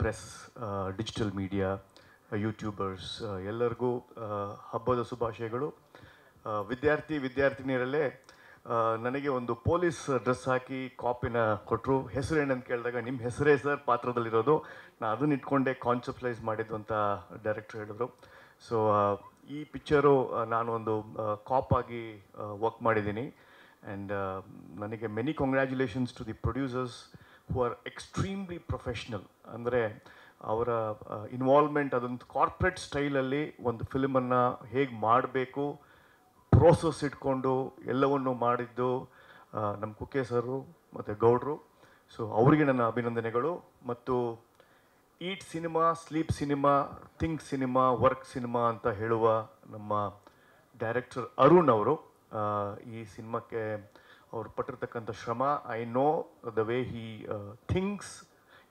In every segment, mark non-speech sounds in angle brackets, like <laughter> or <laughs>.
press digital media YouTubers ಎಲ್ಲರಿಗೂ ಹಬ್ಬದ ಶುಭಾಶಯಗಳು ವಿದ್ಯಾರ್ಥಿ ವಿದ್ಯಾರ್ಥಿನಿಯರಲ್ಲೇ ನನಗೆ ಒಂದು ಪೊಲೀಸ್ ಡ್ರೆಸ್ ಹಾಕಿ ಕಾಪಿನ ಕೊಟ್ಟರು ಹೆಸರೇನಂತ ಕೇಳಿದಾಗ ನಿಮ್ಮ ಹೆಸರೇ ಸರ್ ಪಾತ್ರದಲ್ಲಿರೋದು ನಾನು ಅದನ್ನ ಇಟ್ಕೊಂಡೆ ಕಾನ್ಸೆಪ್ಟಲೈಸ್ ಮಾಡಿದ್ದು ಅಂತ ಡೈರೆಕ್ಟರ್ ಹೇಳಿದರು ಸೊ ಈ ಪಿಕ್ಚರು ನಾನೊಂದು ಕಾಪಾಗಿ ವರ್ಕ್ ಮಾಡಿದ್ದೀನಿ ಆ್ಯಂಡ್ ನನಗೆ many congratulations to the producers who are extremely professional ಅಂದರೆ ಅವರ ಇನ್ವಾಲ್ವ್ಮೆಂಟ್ ಅದೊಂದು ಕಾರ್ಪೊರೇಟ್ ಸ್ಟೈಲಲ್ಲಿ ಒಂದು ಫಿಲ್ಮನ್ನು ಹೇಗೆ ಮಾಡಬೇಕು ಪ್ರೋಸೆಸ್ ಇಟ್ಕೊಂಡು ಎಲ್ಲವನ್ನು ಮಾಡಿದ್ದು ನಮ್ಮ ಕುಕ್ಕೆ ಸರು ಮತ್ತು ಗೌಡ್ರು ಸೊ ಅವರಿಗೆ ನನ್ನ ಅಭಿನಂದನೆಗಳು ಮತ್ತು eat cinema sleep cinema think cinema work cinema ಅಂತ ಹೇಳುವ ನಮ್ಮ ಡೈರೆಕ್ಟರ್ ಅರುಣ್ ಅವರು ಈ ಸಿನಿಮಾಕ್ಕೆ ಅವ್ರು ಪಟ್ಟಿರ್ತಕ್ಕಂಥ ಶ್ರಮ I know the way he things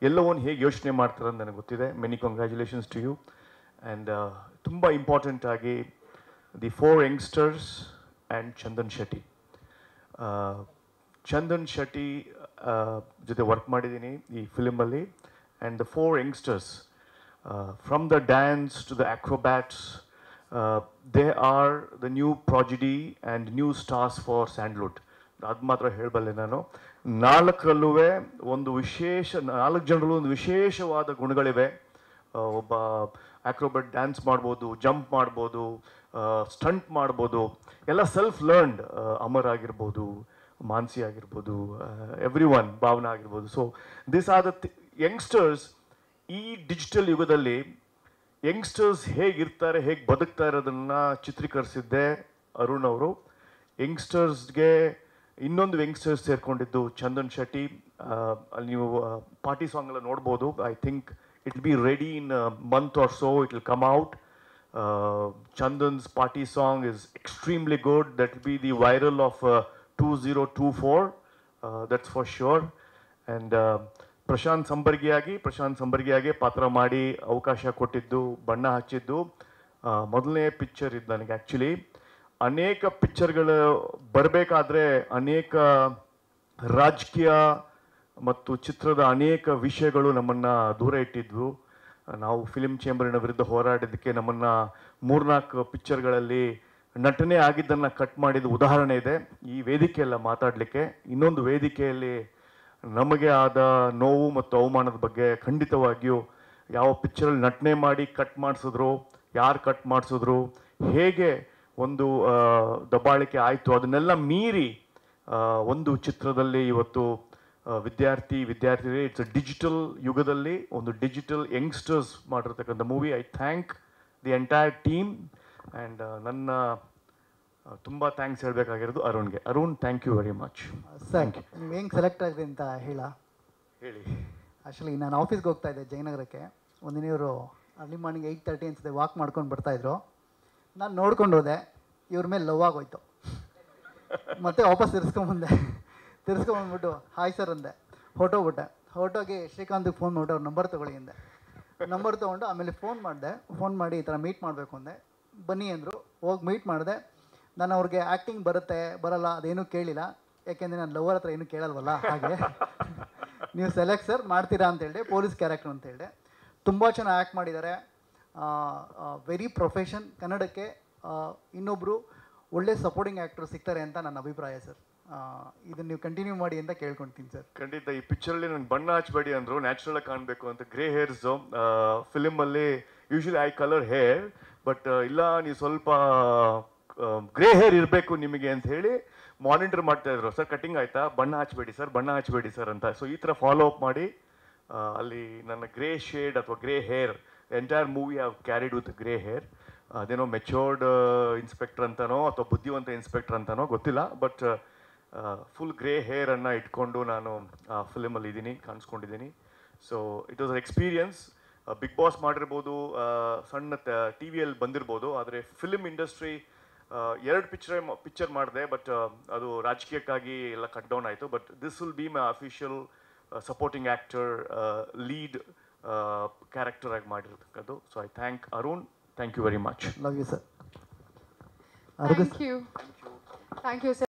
ಎಲ್ಲವನ್ನು ಹೇಗೆ ಯೋಚನೆ ಮಾಡ್ತಾರೆ ಅಂತ ನನಗೆ ಗೊತ್ತಿದೆ many congratulations to you and ತುಂಬ ಇಂಪಾರ್ಟೆಂಟ್ ಆಗಿ the four youngsters and Chandan Shetty Chandan Shetty ಜೊತೆ ವರ್ಕ್ ಮಾಡಿದ್ದೀನಿ ಈ ಫಿಲಮಲ್ಲಿ and the four youngsters from the dance to the acrobats they are the new prodigy and new stars for Sandalwood ಅದು ಮಾತ್ರ ಹೇಳಬಲ್ಲೆ ನಾನು ನಾಲ್ಕರಲ್ಲೂ ಒಂದು ವಿಶೇಷ ನಾಲ್ಕು ಜನರಲ್ಲೂ ಒಂದು ವಿಶೇಷವಾದ ಗುಣಗಳಿವೆ ಒಬ್ಬ ಆ್ಯಕ್ರೋಬೆಟ್ ಡ್ಯಾನ್ಸ್ ಮಾಡ್ಬೋದು ಜಂಪ್ ಮಾಡ್ಬೋದು ಸ್ಟಂಟ್ ಮಾಡ್ಬೋದು ಎಲ್ಲ ಸೆಲ್ಫ್ ಲರ್ನ್ಡ್ ಅಮರ್ ಆಗಿರ್ಬೋದು ಮಾನ್ಸಿ ಆಗಿರ್ಬೋದು ಎವ್ರಿ ಒನ್ ಭಾವನಾ ಆಗಿರ್ಬೋದು so this are the youngsters ಈ ಡಿಜಿಟಲ್ ಯುಗದಲ್ಲಿ ಯಂಗ್ಸ್ಟರ್ಸ್ ಹೇಗಿರ್ತಾರೆ ಹೇಗೆ ಬದುಕ್ತಾ ಇರೋದನ್ನು ಚಿತ್ರೀಕರಿಸಿದ್ದೆ ಅರುಣ್ ಅವರು ಯಂಗ್ಸ್ಟರ್ಸ್ಗೆ ಇನ್ನೊಂದು ಯಂಗ್ಸ್ಟರ್ಸ್ ಸೇರ್ಕೊಂಡಿದ್ದು ಚಂದನ್ ಶೆಟ್ಟಿ ಅಲ್ಲಿ ನೀವು ಪಾರ್ಟಿ ಸಾಂಗ್ ಎಲ್ಲ ನೋಡ್ಬೋದು I think it be ready in month or so it will come out Chandan's party song is extremely good that be the viral of two zero two four that's for sure and Prashanth ಸಂಬರ್ಗಿಯಾಗಿ ಪ್ರಶಾಂತ್ ಸಂಬರ್ಗಿಯಾಗಿ ಪಾತ್ರ ಮಾಡಿ ಅವಕಾಶ ಕೊಟ್ಟಿದ್ದು ಬಣ್ಣ ಹಚ್ಚಿದ್ದು ಮೊದಲನೇ picture ಇದು ನನಗೆ ಆ್ಯಕ್ಚುಲಿ ಅನೇಕ ಪಿಕ್ಚರ್ಗಳು ಬರಬೇಕಾದ್ರೆ ಅನೇಕ ರಾಜಕೀಯ ಮತ್ತು ಚಿತ್ರದ ಅನೇಕ ವಿಷಯಗಳು ನಮ್ಮನ್ನು ದೂರ ಇಟ್ಟಿದ್ವು ನಾವು ಫಿಲಿಮ್ ಚೇಂಬರಿನ ವಿರುದ್ಧ ಹೋರಾಡಿದ್ದಕ್ಕೆ ನಮ್ಮನ್ನು ಮೂರ್ನಾಲ್ಕು ಪಿಕ್ಚರ್ಗಳಲ್ಲಿ ನಟನೆ ಆಗಿದ್ದನ್ನು ಕಟ್ ಮಾಡಿದ ಉದಾಹರಣೆ ಇದೆ ಈ ವೇದಿಕೆಯೆಲ್ಲ ಮಾತಾಡಲಿಕ್ಕೆ ಇನ್ನೊಂದು ವೇದಿಕೆಯಲ್ಲಿ ನಮಗೆ ಆದ ನೋವು ಮತ್ತು ಅವಮಾನದ ಬಗ್ಗೆ ಖಂಡಿತವಾಗಿಯೂ ಯಾವ ಪಿಕ್ಚರಲ್ಲಿ ನಟನೆ ಮಾಡಿ ಕಟ್ ಮಾಡಿಸಿದ್ರು ಯಾರು ಕಟ್ ಮಾಡಿಸಿದ್ರು ಹೇಗೆ ಒಂದು ದಬ್ಬಾಳಿಕೆ ಆಯಿತು ಅದನ್ನೆಲ್ಲ ಮೀರಿ ಒಂದು ಚಿತ್ರದಲ್ಲಿ ಇವತ್ತು ವಿದ್ಯಾರ್ಥಿ ವಿದ್ಯಾರ್ಥಿ ಇಟ್ಸ್ ಅ ಡಿಜಿಟಲ್ ಯುಗದಲ್ಲಿ ಒಂದು ಡಿಜಿಟಲ್ ಯಂಗ್ಸ್ಟರ್ಸ್ ಮಾಡಿರ್ತಕ್ಕಂಥ movie I thank the entire team and ನನ್ನ ತುಂಬ ಥ್ಯಾಂಕ್ಸ್ ಹೇಳಬೇಕಾಗಿರೋದು ಅರುಣ್ಗೆ Arun thank you very much thank you ಹೆಂಗೆ ಸೆಲೆಕ್ಟ್ ಆಗಿದೆ ಅಂತ ಹೇಳ ಹೇಳಿ ಆ್ಯಕ್ಚುಲಿ ನಾನು ಆಫೀಸ್ಗೆ ಹೋಗ್ತಾ ಇದ್ದೆ ಜಯನಗರಕ್ಕೆ ಒಂದಿನ ಇವರು ಅರ್ಲಿ ಮಾರ್ನಿಂಗ್ ಏಯ್ಟ್ ತರ್ಟಿ ಅನ್ಸುತ್ತೆ ವಾಕ್ ಮಾಡ್ಕೊಂಡು ಬರ್ತಾಯಿದ್ರು ನಾನು ನೋಡ್ಕೊಂಡು ಹೋದೆ ಇವ್ರ ಮೇಲೆ ಲವ್ ಆಗೋಯ್ತು ಮತ್ತೆ ವಾಪಸ್ ತಿರ್ಸ್ಕೊಂಬಂದೆ ತಿರ್ಸ್ಕೊಂಬಂದ್ಬಿಟ್ಟು ಹಾಯ್ ಸರ್ ಅಂದೆ ಬಿಟ್ಟೆ ಫೋಟೋಗೆ ಶ್ರೀಕಾಂತಿಗೆ ಫೋನ್ ಮಾಡಿ ಅವ್ರ ನಂಬರ್ ತೊಗೊಳ್ಳಿ ಅಂದೆ ನಂಬರ್ ತೊಗೊಂಡು ಆಮೇಲೆ ಫೋನ್ ಮಾಡಿದೆ ಫೋನ್ ಮಾಡಿ ಈ ಥರ ಮೀಟ್ ಮಾಡಬೇಕು ಅಂದೆ ಬನ್ನಿ ಅಂದರು ಹೋಗಿ ಮೀಟ್ ಮಾಡಿದೆ ನಾನು ಅವ್ರಿಗೆ ಆ್ಯಕ್ಟಿಂಗ್ ಬರುತ್ತೆ ಬರಲ್ಲ ಅದೇನೂ ಕೇಳಿಲ್ಲ ಯಾಕೆಂದರೆ ನಾನು ಲವರ್ ಹತ್ರ ಏನೂ ಕೇಳಲ್ವಲ್ಲ ಹಾಗೆ <laughs> ನೀವು ಸೆಲೆಕ್ಟ್ ಸರ್ ಮಾಡ್ತೀರಾ ಅಂತೇಳಿ ಪೊಲೀಸ್ ಕ್ಯಾರೆಕ್ಟರ್ ಅಂತೇಳಿದೆ ತುಂಬ ಚೆನ್ನಾಗಿ ಆ್ಯಕ್ಟ್ ಮಾಡಿದ್ದಾರೆ ವೆರಿ ಪ್ರೊಫೆಷನ್ ಕನ್ನಡಕ್ಕೆ ಇನ್ನೊಬ್ಬರು ಒಳ್ಳೆ ಸಪೋರ್ಟಿಂಗ್ ಆ್ಯಕ್ಟರ್ ಸಿಗ್ತಾರೆ ಅಂತ ನನ್ನ ಅಭಿಪ್ರಾಯ ಸರ್ ಇದನ್ನು ನೀವು ಕಂಟಿನ್ಯೂ ಮಾಡಿ ಅಂತ ಕೇಳ್ಕೊಳ್ತೀನಿ ಸರ್ ಖಂಡಿತ ಈ ಪಿಕ್ಚರಲ್ಲಿ ನನ್ನ ಬಣ್ಣ ಹಚ್ಚಬೇಡಿ ಅಂದರು ನ್ಯಾಚುರಲ್ ಆಗಿ ಕಾಣಬೇಕು ಅಂತ ಗ್ರೇ ಹೇರ್ಸು ಫಿಲಿಮಲ್ಲಿ usually I colour hair but ಇಲ್ಲ ನೀವು ಸ್ವಲ್ಪ ಗ್ರೇ ಹೇರ್ ಇರಬೇಕು ನಿಮಗೆ ಅಂತ ಹೇಳಿ ಮಾನಿಟರ್ ಮಾಡ್ತಾ ಇದ್ರು ಸರ್ ಕಟಿಂಗ್ ಆಯ್ತಾ ಬಣ್ಣ ಹಚ್ಚಬೇಡಿ ಸರ್ ಬಣ್ಣ ಹಚ್ಚಬೇಡಿ ಸರ್ ಅಂತ ಸೊ ಈ ಥರ ಫಾಲೋ ಅಪ್ ಮಾಡಿ ಅಲ್ಲಿ ನನ್ನ ಗ್ರೇ ಶೇಡ್ ಅಥವಾ grey hair entire movie I've carried with grey hair ಅದೇನೋ ಮೆಚೋರ್ಡ್ ಇನ್ಸ್ಪೆಕ್ಟರ್ ಅಂತನೋ ಅಥವಾ ಬುದ್ಧಿವಂತ ಇನ್ಸ್ಪೆಕ್ಟರ್ ಅಂತನೋ ಗೊತ್ತಿಲ್ಲ ಬಟ್ ಫುಲ್ ಗ್ರೇ ಹೇರನ್ನು ಇಟ್ಕೊಂಡು ನಾನು ಆ ಫಿಲಮಲ್ಲಿ ಇದ್ದೀನಿ ಕಾಣಿಸ್ಕೊಂಡಿದ್ದೀನಿ so it was an experience Bigg Boss ಮಾಡಿರ್ಬೋದು uh, ಸಣ್ಣ ಟಿ ವಿಯಲ್ಲಿ ಬಂದಿರ್ಬೋದು ಆದರೆ ಫಿಲ್ಮ್ ಇಂಡಸ್ಟ್ರಿ ಎರಡು ಪಿಕ್ಚರ್ ಪಿಕ್ಚರ್ ಮಾಡಿದೆ ಬಟ್ uh, ಅದು ರಾಜಕೀಯಕ್ಕಾಗಿ ಎಲ್ಲ ಕಟ್ ಡೌನ್ ಆಯಿತು but this will be my official supporting actor lead character ಆಗಿ ಮಾಡಿರ್ತಕ್ಕದ್ದು so I thank Arun thank you very much love you sir thank you thank you sir